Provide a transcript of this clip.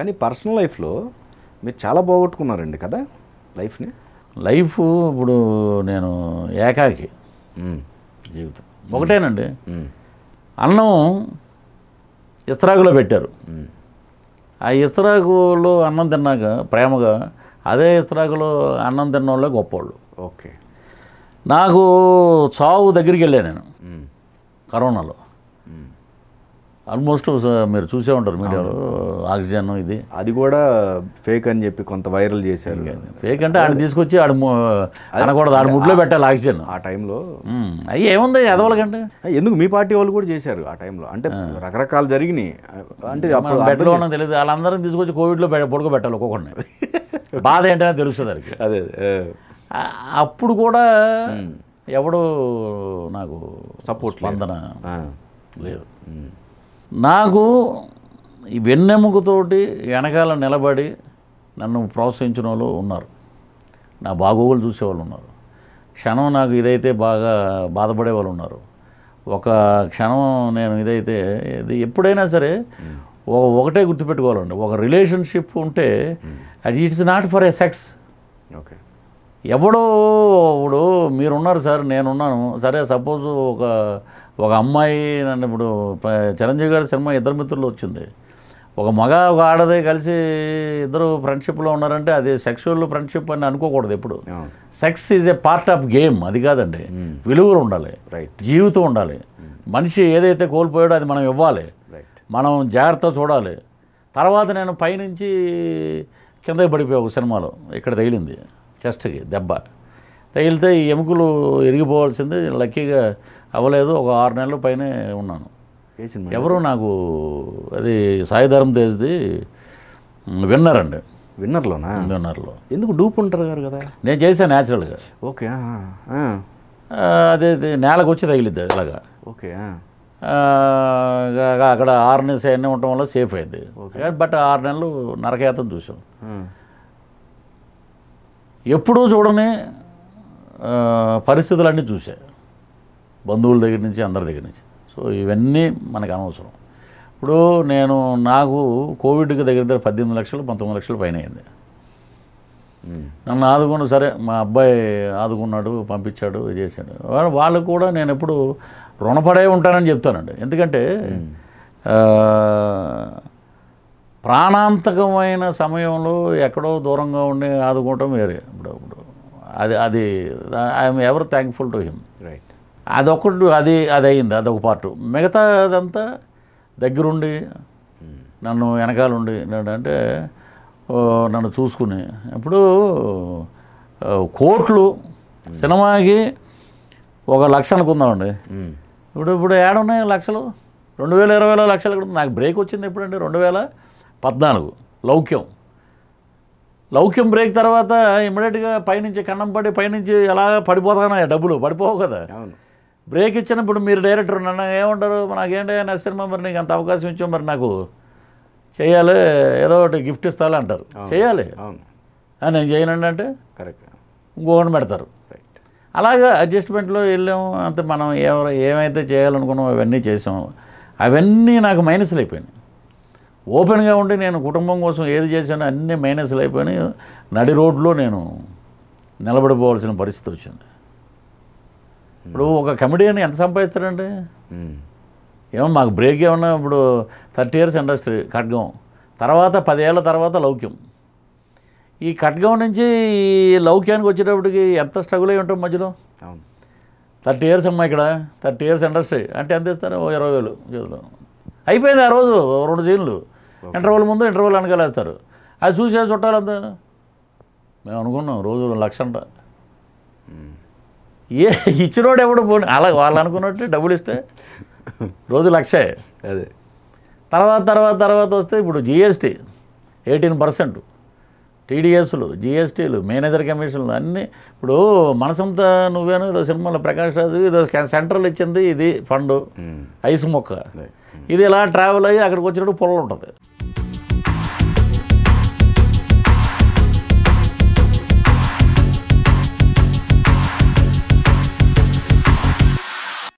కానీ పర్సనల్ లైఫ్లో మీరు చాలా పోగొట్టుకున్నారండి కదా లైఫ్ని లైఫ్ ఇప్పుడు నేను ఏకాకి జీవితం ఒకటేనండి అన్నం ఇస్త్రాగులో పెట్టారు ఆ ఇస్త్రాగులో అన్నం తిన్నాక ప్రేమగా అదే ఇస్త్రాగులో అన్నం వాళ్ళే గొప్పవాళ్ళు ఓకే నాకు చావు దగ్గరికి వెళ్ళాను నేను కరోనాలో ఆల్మోస్ట్ మీరు చూసే ఉంటారు మీడియాలో ఆక్సిజన్ ఇది అది కూడా ఫేక్ అని చెప్పి కొంత వైరల్ చేశారు ఫేక్ అంటే ఆడ తీసుకొచ్చి ఆడ అనకూడదు ఆడ ముట్లో పెట్టాలి ఆక్సిజన్ ఆ టైంలో అవి ఏముంది ఎదవలకంటే ఎందుకు మీ పార్టీ వాళ్ళు కూడా చేశారు ఆ టైంలో అంటే రకరకాలు జరిగినాయి అంటే అప్పుడు బెడ్లో ఉన్నది తెలియదు వాళ్ళందరం తీసుకొచ్చి కోవిడ్లో పెట్టాలి ఒక్కొక్కడిని బాధ ఏంటనే తెలుస్తుంది అది అదే అప్పుడు కూడా ఎవడు నాకు సపోర్ట్ స్పందన లేదు నాకు ఈ వెన్నెముకతోటి వెనకాల నిలబడి నన్ను ప్రోత్సహించిన వాళ్ళు ఉన్నారు నా బాగోగులు చూసేవాళ్ళు ఉన్నారు క్షణం నాకు ఇదైతే బాగా బాధపడే వాళ్ళు ఉన్నారు ఒక క్షణం నేను ఇదైతే ఇది ఎప్పుడైనా సరే ఒక ఒకటే గుర్తుపెట్టుకోవాలండి ఒక రిలేషన్షిప్ ఉంటే అది it's not for a sex okay ఎవడో ఇప్పుడు మీరున్నారు సార్ నేనున్నాను సరే సపోజ్ ఒక ఒక అమ్మాయి నన్ను ఇప్పుడు చిరంజీవి గారి సినిమా ఇద్దరు మిత్రులు వచ్చింది ఒక మగ ఒక ఆడది కలిసి ఇద్దరు ఫ్రెండ్షిప్లో ఉన్నారంటే అది సెక్షువల్ ఫ్రెండ్షిప్ అని అనుకోకూడదు ఎప్పుడు sex is a part of game అది కాదండి hmm. విలువలు ఉండాలి జీవితం ఉండాలి hmm. మనిషి ఏదైతే కోల్పోయాడో అది మనం ఇవ్వాలి మనం జాగ్రత్త చూడాలి తర్వాత నేను పైనుంచి కిందకి పడిపోయా ఒక సినిమాలో ఇక్కడ తగిలింది చెస్ట్కి దెబ్బ తగిలితే ఈ ఎముకలు ఎరిగిపోవాల్సింది లక్కీగా అవ్వలేదు ఒక ఆరు నెలల పైనే ఉన్నాను ఎవరు నాకు అది సాయిధారం తేజ్ది విన్నర్ అండి విన్నర్లోనా విన్నర్లో ఎందుకు డూప్ ఉంటారు గారు కదా నేను చేశాను న్యాచురల్గా ఓకే అదే నేలకు వచ్చి తగిలిద్ది ఇలాగా ఓకే అక్కడ ఆరు నెలలు అన్నీ ఉండటం వల్ల సేఫ్ అయింది బట్ ఆరు నెలలు నరకయాతం చూసాం ఎప్పుడూ చూడని పరిస్థితులన్నీ చూసాయి బంధువుల దగ్గర నుంచి అందరి దగ్గర నుంచి సో ఇవన్నీ మనకు అనవసరం ఇప్పుడు నేను నాకు కోవిడ్కి దగ్గర దగ్గర పద్దెనిమిది లక్షలు పంతొమ్మిది లక్షలు పైన అయింది నన్ను ఆదుకున్న సరే మా అబ్బాయి ఆదుకున్నాడు పంపించాడు చేశాడు వాళ్ళకు కూడా నేను ఎప్పుడు రుణపడే ఉంటానని చెప్తానండి ఎందుకంటే ప్రాణాంతకమైన సమయంలో ఎక్కడో దూరంగా ఉండి ఆదుకోవటం వేరే ఇప్పుడు ఇప్పుడు అది అది I am ever thankful to him అదొకటి అది అది అయింది అదొక పార్ట్ మిగతా అదంతా దగ్గరుండి నన్ను వెనకాలండి అంటే నన్ను చూసుకుని ఇప్పుడు కోట్లు సినిమాకి ఒక లక్ష అనుకుందామండి ఇప్పుడు ఇప్పుడు ఏడున్నాయి లక్షలు రెండు వేల ఇరవైలో లక్షలు కూడా నాకు బ్రేక్ వచ్చింది ఎప్పుడండి రెండు వేల పద్నాలుగు లౌక్యం లౌక్యం బ్రేక్ తర్వాత ఇమ్మీడియట్గా పైనుంచి కన్నం పడి పైనుంచి ఎలా పడిపోతానయ్యా డబ్బులు పడిపోవు కదా బ్రేక్ ఇచ్చినప్పుడు మీరు డైరెక్టర్ నన్ను ఏమంటారు నాకేంటి నరసింహ మరి నీకు అంత అవకాశం ఇచ్చాం మరి నాకు చేయాలి ఏదో ఒకటి గిఫ్ట్ ఇస్తాలి అంటారు చేయాలి అని నేను చేయనండి అంటే కరెక్ట్ ఇంకొకటి పెడతారు అలాగే అడ్జస్ట్మెంట్లో వెళ్ళాము అంత మనం ఎవరు ఏమైతే చేయాలనుకున్నామో అవన్నీ చేసాము అవన్నీ నాకు మైనస్లు అయిపోయినాయి ఓపెన్గా ఉండి నేను కుటుంబం కోసం ఏది చేశానో అన్నీ మైనస్లు అయిపోయినాయి నడి రోడ్లో నేను నిలబడిపోవాల్సిన పరిస్థితి వచ్చింది ఇప్పుడు ఒక కమెడియన్ ఎంత సంపాదిస్తాడండి hmm. ఏమో మాకు బ్రేక్ ఏమన్నా ఇప్పుడు థర్టీ ఇయర్స్ ఇండస్ట్రీ ఖడ్గం తర్వాత పదేళ్ల తర్వాత లౌక్యం ఈ ఖడ్గం నుంచి ఈ లౌక్యానికి వచ్చేటప్పటికి ఎంత స్ట్రగుల్ అయి ఉంటాం మధ్యలో థర్టీ ఇయర్స్ అమ్మా ఇక్కడ థర్టీ ఇయర్స్ ఇండస్ట్రీ అంటే ఎంత ఇస్తారు ఓ ఇరవై వేలు చేతిలో అయిపోయింది ఆ రోజు రెండు జీన్లు ఇంటర్వల్ ముందు ఇంటర్వల్ అనగలేస్తారు అది చూసే చుట్టాలంతా మేము అనుకున్నాం రోజు లక్ష అంట hmm. ఏ ఇచ్చినోడు ఎవడు పోనీ అలా వాళ్ళు అనుకున్నట్టు డబ్బులు ఇస్తే రోజు లక్షే అదే తర్వాత తర్వాత తర్వాత వస్తే ఇప్పుడు జిఎస్టీ ఎయిటీన్ పర్సెంట్ టీడీఎస్లు జిఎస్టీలు మేనేజర్ కమిషన్లు అన్నీ ఇప్పుడు మనసంతా నువ్వేను ఏదో సినిమాలో ప్రకాష్ రాజు ఏదో సెంట్రల్ ఇచ్చింది ఇది ఫండు ఐస్ మొక్క ఇది ఇలా ట్రావెల్ అయ్యి అక్కడికి వచ్చినప్పుడు పొలం ఉంటుంది